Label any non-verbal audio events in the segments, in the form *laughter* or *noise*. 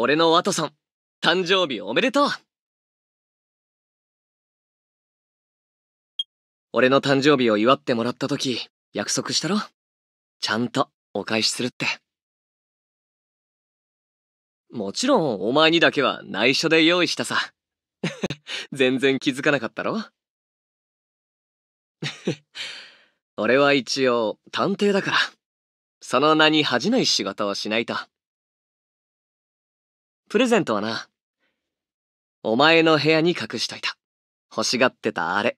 俺のワトソン、誕生日おめでとう俺の誕生日を祝ってもらった時、約束したろちゃんとお返しするって。もちろんお前にだけは内緒で用意したさ。*laughs* 全然気づかなかったろ *laughs* 俺は一応探偵だから、その名に恥じない仕事をしないと。プレゼントはな、お前の部屋に隠しといた。欲しがってたあれ。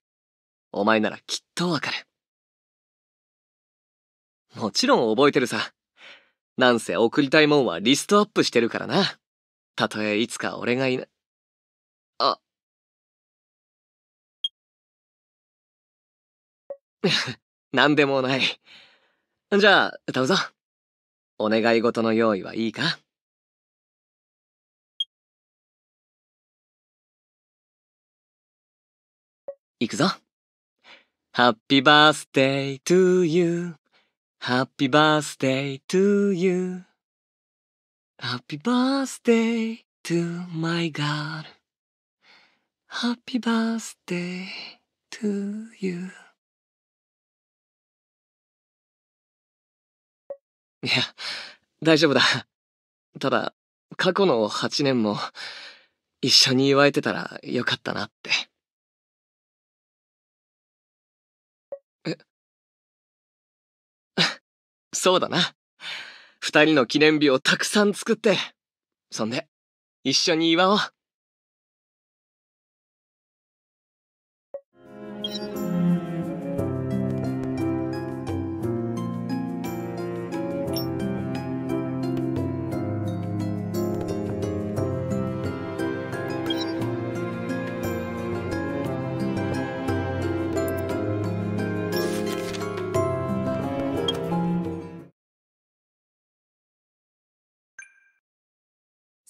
お前ならきっとわかる。もちろん覚えてるさ。なんせ送りたいもんはリストアップしてるからな。たとえいつか俺がいな、あ。何 *laughs* でもない。じゃあ、歌うぞ。お願い事の用意はいいかいくぞ。Happy birthday to you.Happy birthday to you.Happy birthday to my girl.Happy birthday to you. いや、大丈夫だ。ただ、過去の8年も、一緒に祝えてたらよかったなって。そうだな。二人の記念日をたくさん作って、そんで、一緒に祝おう。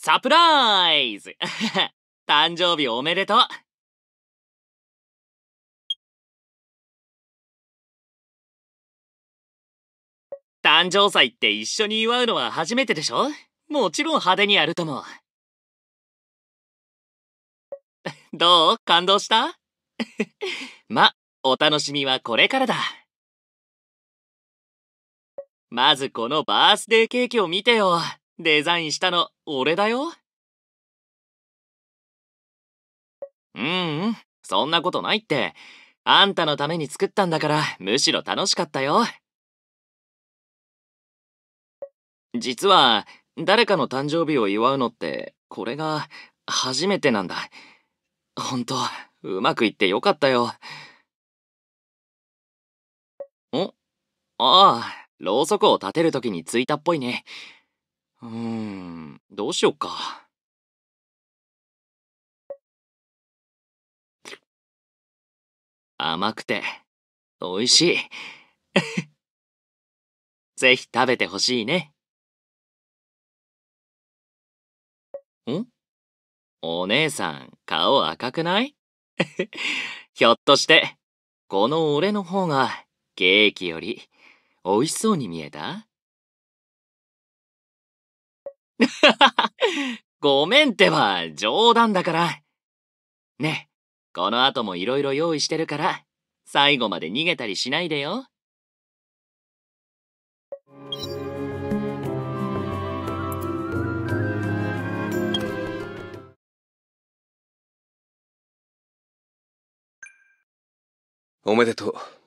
サプライズ *laughs* 誕生日おめでとう誕生祭って一緒に祝うのは初めてでしょもちろん派手にやるとも。*laughs* どう感動した *laughs* ま、お楽しみはこれからだ。まずこのバースデーケーキを見てよ。デザインしたの俺だよ。うんうん、そんなことないって。あんたのために作ったんだから、むしろ楽しかったよ。実は、誰かの誕生日を祝うのって、これが初めてなんだ。ほんと、うまくいってよかったよ。おああ、ろうそくを立てるときについたっぽいね。うーん、どうしよっか。甘くて、美味しい。*laughs* ぜひ食べてほしいね。んお姉さん、顔赤くない *laughs* ひょっとして、この俺の方が、ケーキより、美味しそうに見えた *laughs* ごめんってば、冗談だから。ね、この後もいろいろ用意してるから、最後まで逃げたりしないでよ。おめでとう。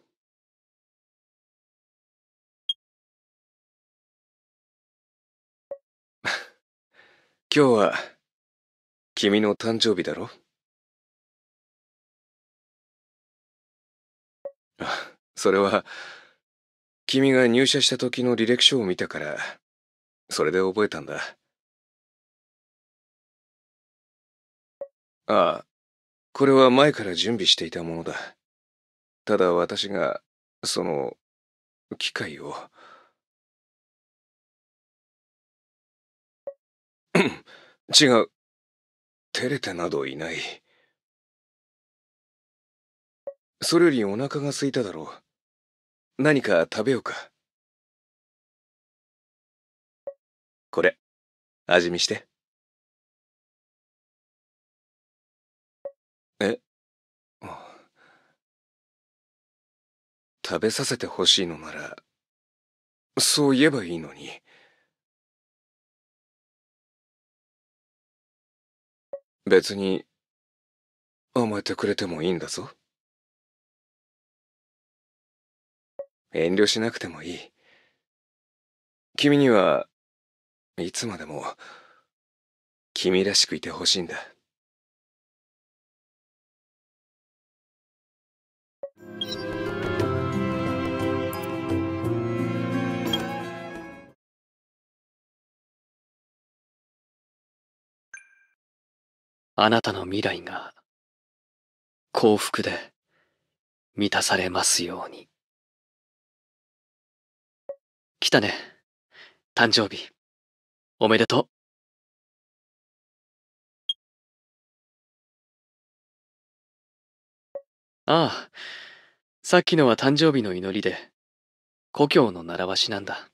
今日は君の誕生日だろあ、それは君が入社した時の履歴書を見たからそれで覚えたんだああこれは前から準備していたものだただ私がその機械を。違う。照れてなどいない。それよりお腹が空いただろう。何か食べようか。これ、味見して。え食べさせてほしいのなら、そう言えばいいのに。別に甘えてくれてもいいんだぞ遠慮しなくてもいい君にはいつまでも君らしくいてほしいんだあなたの未来が幸福で満たされますように。来たね。誕生日。おめでとう。ああ、さっきのは誕生日の祈りで、故郷の習わしなんだ。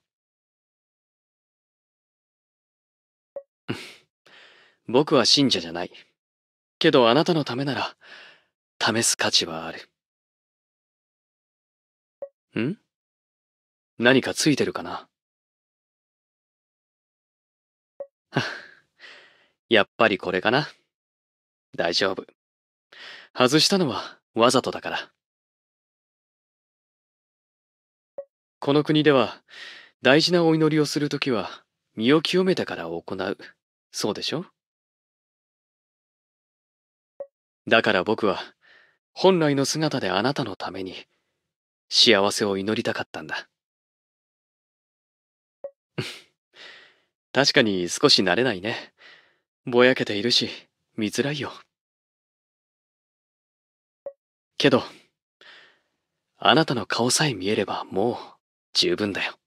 僕は信者じゃない。けどあなたのためなら、試す価値はある。ん何かついてるかな *laughs* やっぱりこれかな。大丈夫。外したのはわざとだから。この国では大事なお祈りをするときは身を清めてから行う。そうでしょだから僕は、本来の姿であなたのために、幸せを祈りたかったんだ。*laughs* 確かに少し慣れないね。ぼやけているし、見づらいよ。けど、あなたの顔さえ見えればもう十分だよ。